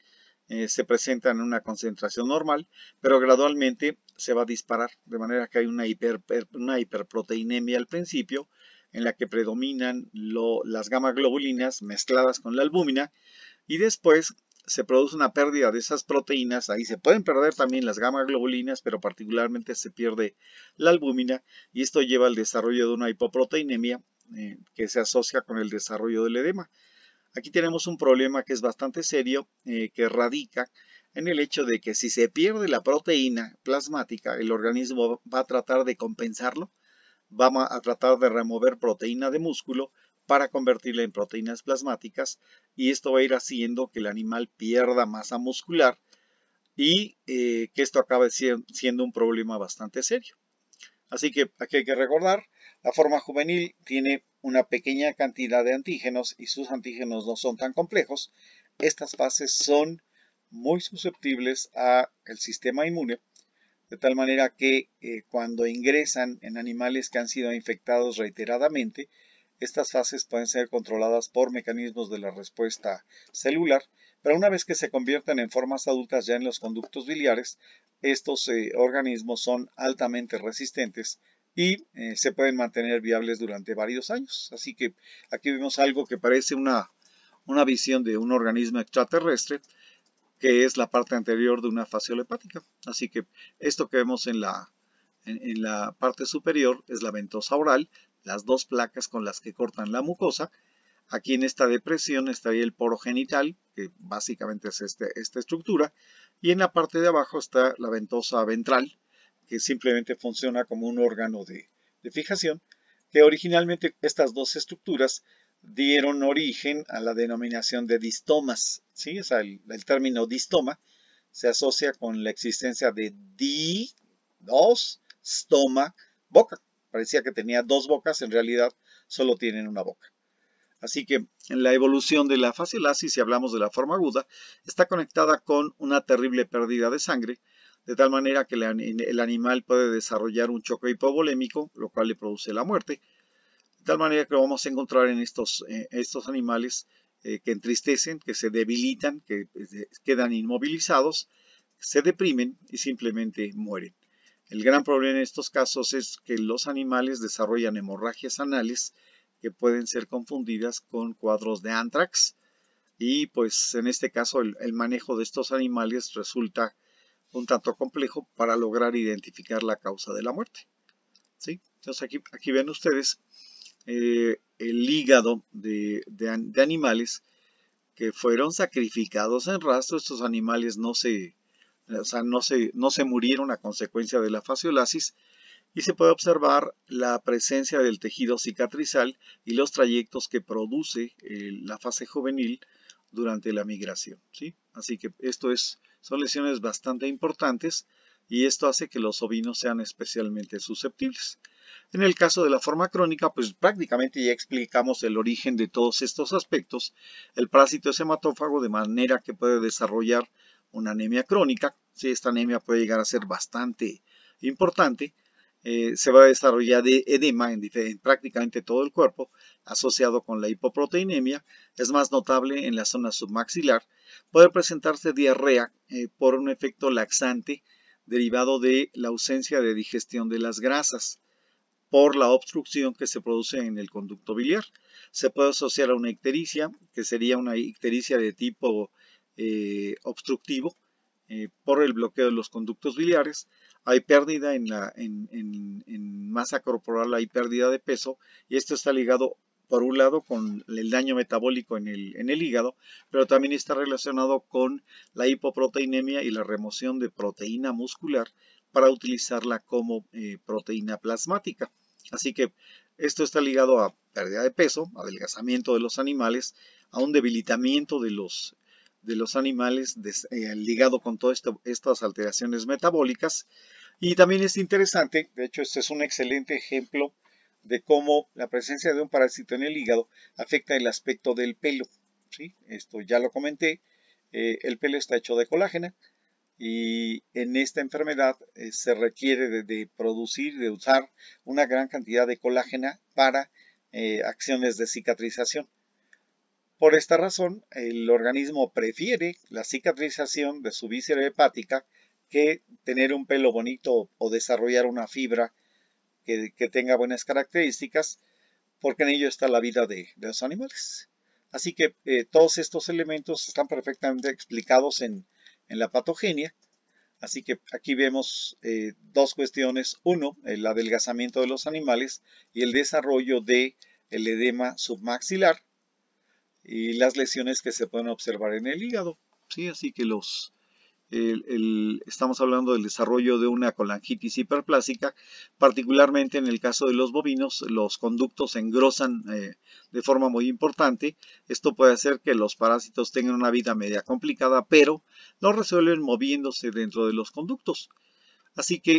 se presentan en una concentración normal, pero gradualmente se va a disparar, de manera que hay una, hiper, una hiperproteinemia al principio, en la que predominan las gamma globulinas mezcladas con la albúmina y después se produce una pérdida de esas proteínas, ahí se pueden perder también las gamma globulinas, pero particularmente se pierde la albúmina y esto lleva al desarrollo de una hipoproteinemia eh, que se asocia con el desarrollo del edema. Aquí tenemos un problema que es bastante serio, eh, que radica en el hecho de que si se pierde la proteína plasmática, el organismo va a tratar de compensarlo Vamos a tratar de remover proteína de músculo para convertirla en proteínas plasmáticas y esto va a ir haciendo que el animal pierda masa muscular y eh, que esto acabe siendo un problema bastante serio. Así que aquí hay que recordar, la forma juvenil tiene una pequeña cantidad de antígenos y sus antígenos no son tan complejos. Estas fases son muy susceptibles al sistema inmune de tal manera que eh, cuando ingresan en animales que han sido infectados reiteradamente, estas fases pueden ser controladas por mecanismos de la respuesta celular, pero una vez que se convierten en formas adultas ya en los conductos biliares, estos eh, organismos son altamente resistentes y eh, se pueden mantener viables durante varios años. Así que aquí vemos algo que parece una, una visión de un organismo extraterrestre, que es la parte anterior de una fascia hepática. Así que esto que vemos en la, en, la parte superior es la ventosa oral, las dos placas con las que cortan la mucosa. Aquí en esta depresión está el poro genital, que básicamente es este, esta estructura, y en la parte de abajo está la ventosa ventral, que simplemente funciona como un órgano de, de fijación, que originalmente estas dos estructuras dieron origen a la denominación de distomas. el, término distoma se asocia con la existencia de di, dos, stoma, boca. Parecía que tenía dos bocas, en realidad solo tienen una boca. Así que en la evolución de la facilasis, si hablamos de la forma aguda, está conectada con una terrible pérdida de sangre, de tal manera que el animal puede desarrollar un choque hipovolémico, lo cual le produce la muerte, tal manera que vamos a encontrar en estos, eh, estos animales eh, que entristecen, que se debilitan, que pues, eh, quedan inmovilizados, se deprimen y simplemente mueren. El gran problema en estos casos es que los animales desarrollan hemorragias anales que pueden ser confundidas con cuadros de antrax y pues en este caso el, manejo de estos animales resulta un tanto complejo para lograr identificar la causa de la muerte. Entonces aquí, aquí ven ustedes eh, el hígado de, animales que fueron sacrificados en rastro. Estos animales no se, no se, no se murieron a consecuencia de la fasciolasis y se puede observar la presencia del tejido cicatrizal y los trayectos que produce eh, la fase juvenil durante la migración. Así que esto es, son lesiones bastante importantes y esto hace que los ovinos sean especialmente susceptibles. En el caso de la forma crónica, pues prácticamente ya explicamos el origen de todos estos aspectos. El parásito es hematófago de manera que puede desarrollar una anemia crónica. Si esta anemia puede llegar a ser bastante importante, eh, se va a desarrollar de edema en, prácticamente todo el cuerpo, asociado con la hipoproteinemia, es más notable en la zona submaxilar, puede presentarse diarrea eh, por un efecto laxante derivado de la ausencia de digestión de las grasas por la obstrucción que se produce en el conducto biliar. Se puede asociar a una ictericia, que sería una ictericia de tipo eh, obstructivo eh, por el bloqueo de los conductos biliares. Hay pérdida en, la, en, masa corporal, hay pérdida de peso y esto está ligado por un lado con el daño metabólico en el, en el, hígado, pero también está relacionado con la hipoproteinemia y la remoción de proteína muscular para utilizarla como eh, proteína plasmática. Así que esto está ligado a pérdida de peso, adelgazamiento de los animales, a un debilitamiento de los, de los animales eh, ligado con todas estas alteraciones metabólicas. Y también es interesante, de hecho este es un excelente ejemplo de cómo la presencia de un parásito en el hígado afecta el aspecto del pelo. Esto ya lo comenté, eh, el pelo está hecho de colágena, y en esta enfermedad eh, se requiere de, producir, de usar una gran cantidad de colágena para eh, acciones de cicatrización. Por esta razón, el organismo prefiere la cicatrización de su víscera hepática que tener un pelo bonito o desarrollar una fibra que, tenga buenas características, porque en ello está la vida de, los animales. Así que eh, todos estos elementos están perfectamente explicados en en la patogenia. Así que aquí vemos eh, dos cuestiones. Uno, el adelgazamiento de los animales y el desarrollo del el edema submaxilar y las lesiones que se pueden observar en el hígado. Sí, así que los estamos hablando del desarrollo de una colangitis hiperplásica, particularmente en el caso de los bovinos, los conductos engrosan eh, de forma muy importante. Esto puede hacer que los parásitos tengan una vida media complicada, pero no resuelven moviéndose dentro de los conductos. Así que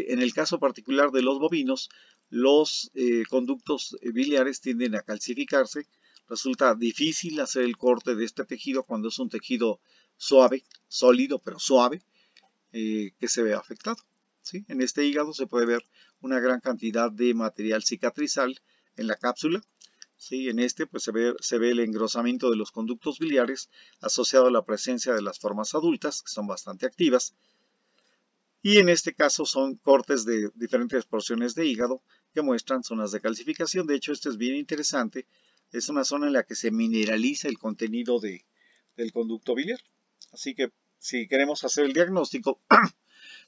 eh, en el caso particular de los bovinos, los eh, conductos biliares tienden a calcificarse. Resulta difícil hacer el corte de este tejido cuando es un tejido suave, sólido pero suave eh, que se ve afectado. En este hígado se puede ver una gran cantidad de material cicatrizal en la cápsula. En este pues, se, ve, el engrosamiento de los conductos biliares asociado a la presencia de las formas adultas, que son bastante activas. Y en este caso son cortes de diferentes porciones de hígado que muestran zonas de calcificación. De hecho, este es bien interesante. Es una zona en la que se mineraliza el contenido del conducto biliar. Así que si queremos hacer el diagnóstico,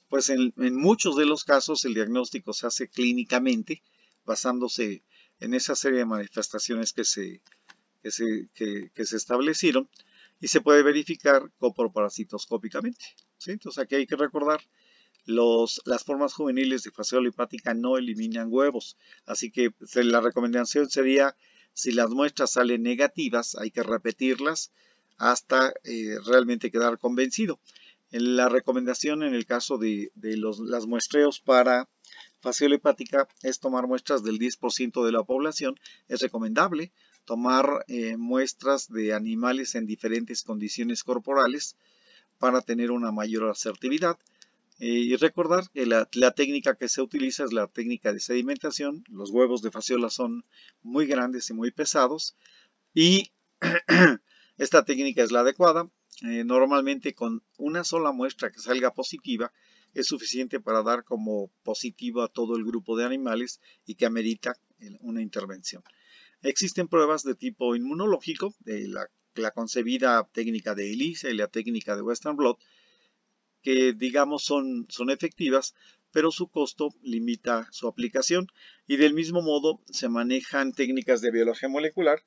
pues en, muchos de los casos el diagnóstico se hace clínicamente basándose en esa serie de manifestaciones que se, que se, establecieron y se puede verificar coproparasitoscópicamente. Entonces aquí hay que recordar, las formas juveniles de faseo no eliminan huevos, así que la recomendación sería, si las muestras salen negativas, hay que repetirlas hasta eh, realmente quedar convencido. La recomendación en el caso de, los, las muestreos para facial hepática es tomar muestras del 10% de la población. Es recomendable tomar eh, muestras de animales en diferentes condiciones corporales para tener una mayor asertividad. Eh, y recordar que la, técnica que se utiliza es la técnica de sedimentación. Los huevos de faciola son muy grandes y muy pesados. Y Esta técnica es la adecuada. Eh, normalmente con una sola muestra que salga positiva es suficiente para dar como positivo a todo el grupo de animales y que amerita una intervención. Existen pruebas de tipo inmunológico, de la, concebida técnica de ELISA y la técnica de Western Blot, que digamos son efectivas, pero su costo limita su aplicación. Y del mismo modo se manejan técnicas de biología molecular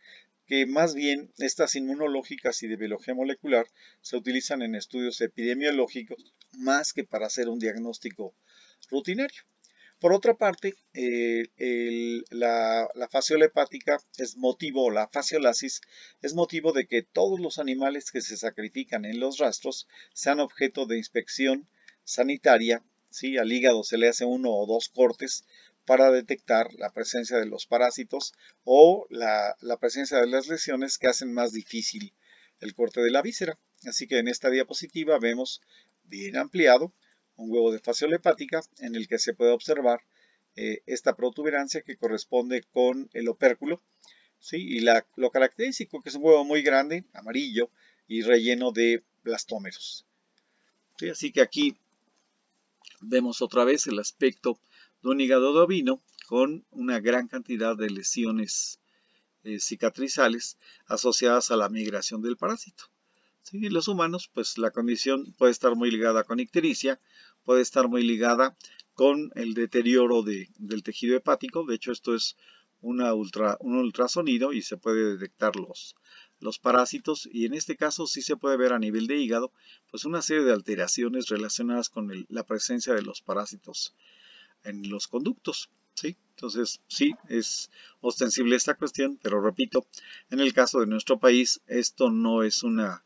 que más bien estas inmunológicas y de biología molecular se utilizan en estudios epidemiológicos más que para hacer un diagnóstico rutinario. Por otra parte, la, fasiolepática hepática es motivo, la fasiolasis es motivo de que todos los animales que se sacrifican en los rastros sean objeto de inspección sanitaria. ¿sí? Al hígado se le hace uno o dos cortes para detectar la presencia de los parásitos o la, presencia de las lesiones que hacen más difícil el corte de la víscera. Así que en esta diapositiva vemos bien ampliado un huevo de hepática en el que se puede observar eh, esta protuberancia que corresponde con el opérculo. Y lo característico que es un huevo muy grande, amarillo y relleno de blastómeros. Así que aquí vemos otra vez el aspecto de un hígado de con una gran cantidad de lesiones eh, cicatrizales asociadas a la migración del parásito. ¿Sí? los humanos, pues la condición puede estar muy ligada con ictericia, puede estar muy ligada con el deterioro del tejido hepático. De hecho, esto es una ultra, un ultrasonido y se puede detectar los, los parásitos y en este caso sí se puede ver a nivel de hígado pues una serie de alteraciones relacionadas con la presencia de los parásitos en los conductos. ¿sí? Entonces, sí, es ostensible esta cuestión, pero repito, en el caso de nuestro país, esto no es una,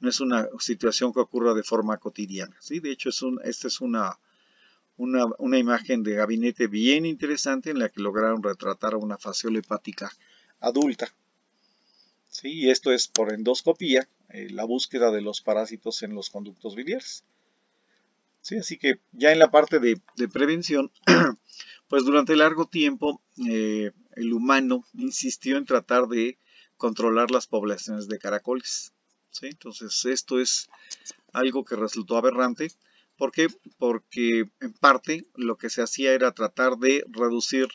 no es una situación que ocurra de forma cotidiana. ¿sí? De hecho, es esta es una, una, imagen de gabinete bien interesante en la que lograron retratar una fasciola hepática adulta. ¿sí? Y esto es por endoscopía, eh, la búsqueda de los parásitos en los conductos biliares. Así que ya en la parte de, prevención, pues durante largo tiempo eh, el humano insistió en tratar de controlar las poblaciones de caracoles. Entonces esto es algo que resultó aberrante. ¿Por qué? Porque en parte lo que se hacía era tratar de reducir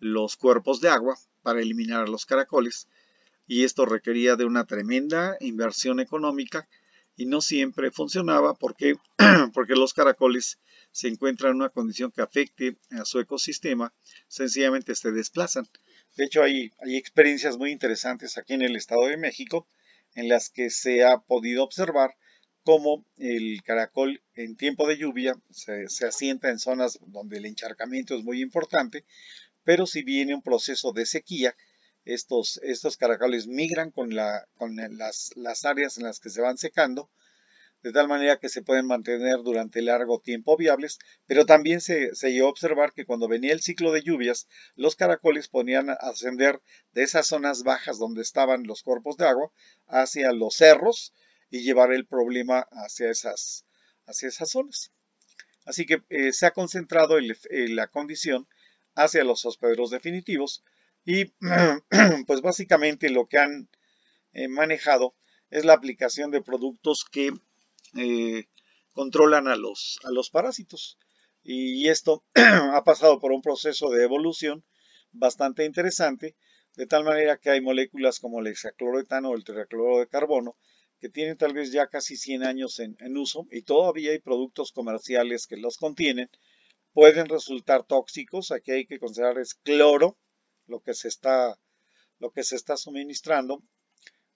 los cuerpos de agua para eliminar a los caracoles y esto requería de una tremenda inversión económica y no siempre funcionaba porque, porque los caracoles se encuentran en una condición que afecte a su ecosistema, sencillamente se desplazan. De hecho, hay, hay experiencias muy interesantes aquí en el Estado de México en las que se ha podido observar cómo el caracol en tiempo de lluvia se asienta en zonas donde el encharcamiento es muy importante, pero si viene un proceso de sequía, estos, caracoles migran con, las, áreas en las que se van secando, de tal manera que se pueden mantener durante largo tiempo viables, pero también se, se llegó a observar que cuando venía el ciclo de lluvias, los caracoles ponían a ascender de esas zonas bajas donde estaban los cuerpos de agua hacia los cerros y llevar el problema hacia esas, hacia esas zonas. Así que eh, se ha concentrado la condición hacia los hospederos definitivos, y pues básicamente lo que han eh, manejado es la aplicación de productos que eh, controlan a los, a los parásitos. Y esto ha pasado por un proceso de evolución bastante interesante, de tal manera que hay moléculas como el hexacloroetano o el tricloro de carbono, que tienen tal vez ya casi 100 años en, en, uso y todavía hay productos comerciales que los contienen, pueden resultar tóxicos. Aquí hay que considerar es cloro, lo que se está, lo que se está suministrando,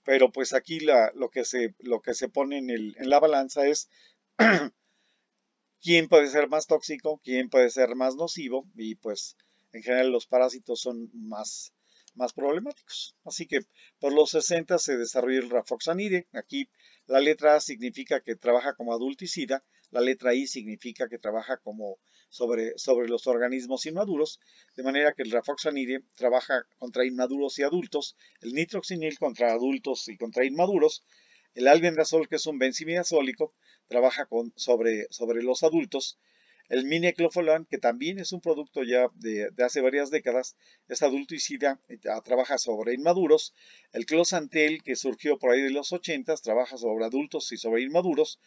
pero pues aquí lo, que se, lo que se pone en, el, en la balanza es quién puede ser más tóxico, quién puede ser más nocivo y pues en general los parásitos son más, más problemáticos. Así que por los 60 se desarrolla el rafoxanide. Aquí la letra A significa que trabaja como adulticida, la letra I significa que trabaja como sobre, los organismos inmaduros, de manera que el rafoxanide trabaja contra inmaduros y adultos, el nitroxinil contra adultos y contra inmaduros, el albendazol, que es un benzimidazólico, trabaja sobre, sobre los adultos, el mineclofolan, que también es un producto ya de, hace varias décadas, es adulticida, trabaja sobre inmaduros. El clozantel, que surgió por ahí de los 80, trabaja sobre adultos y sobre inmaduros.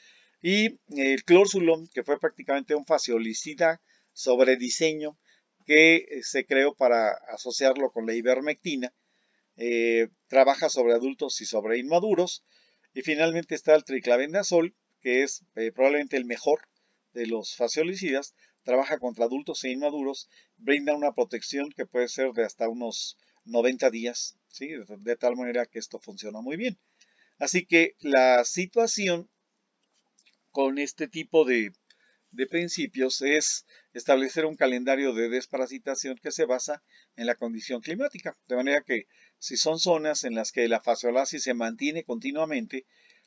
Y el clórzulo, que fue prácticamente un fasiolicida sobre diseño que eh, se creó para asociarlo con la ivermectina, eh, trabaja sobre adultos y sobre inmaduros. Y finalmente está el triclavendazol, que es eh, probablemente el mejor de los fasiolicidas, trabaja contra adultos e inmaduros, brinda una protección que puede ser de hasta unos 90 días, de tal manera que esto funciona muy bien. Así que la situación con este tipo de, principios es establecer un calendario de desparasitación que se basa en la condición climática. De manera que si son zonas en las que la fasciolasis se mantiene continuamente,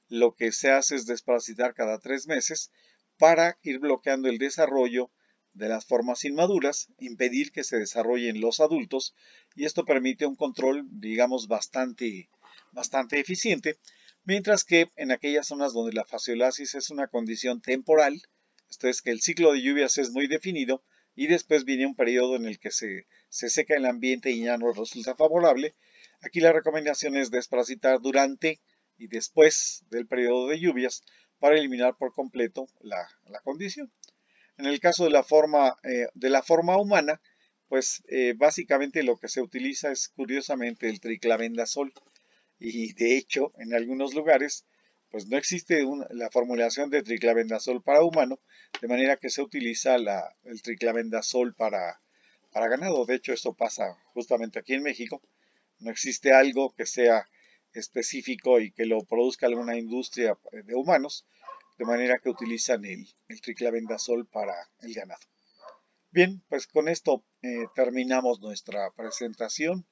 lo que se hace es desparasitar cada tres meses para ir bloqueando el desarrollo de las formas inmaduras, impedir que se desarrollen los adultos y esto permite un control, digamos, bastante, bastante eficiente Mientras que en aquellas zonas donde la fasciolasis es una condición temporal, esto es que el ciclo de lluvias es muy definido y después viene un periodo en el que se, seca el ambiente y ya no resulta favorable, aquí la recomendación es desparasitar durante y después del periodo de lluvias para eliminar por completo la, condición. En el caso de la forma, eh, de la forma humana, pues eh, básicamente lo que se utiliza es curiosamente el triclavendazol y de hecho en algunos lugares pues no existe la formulación de triclavendazol para humano, de manera que se utiliza el triclavendazol para, para ganado. De hecho, esto pasa justamente aquí en México. No existe algo que sea específico y que lo produzca alguna industria eh, de humanos, de manera que utilizan el, el triclavendazol para el ganado. Bien, pues con esto eh, terminamos nuestra presentación.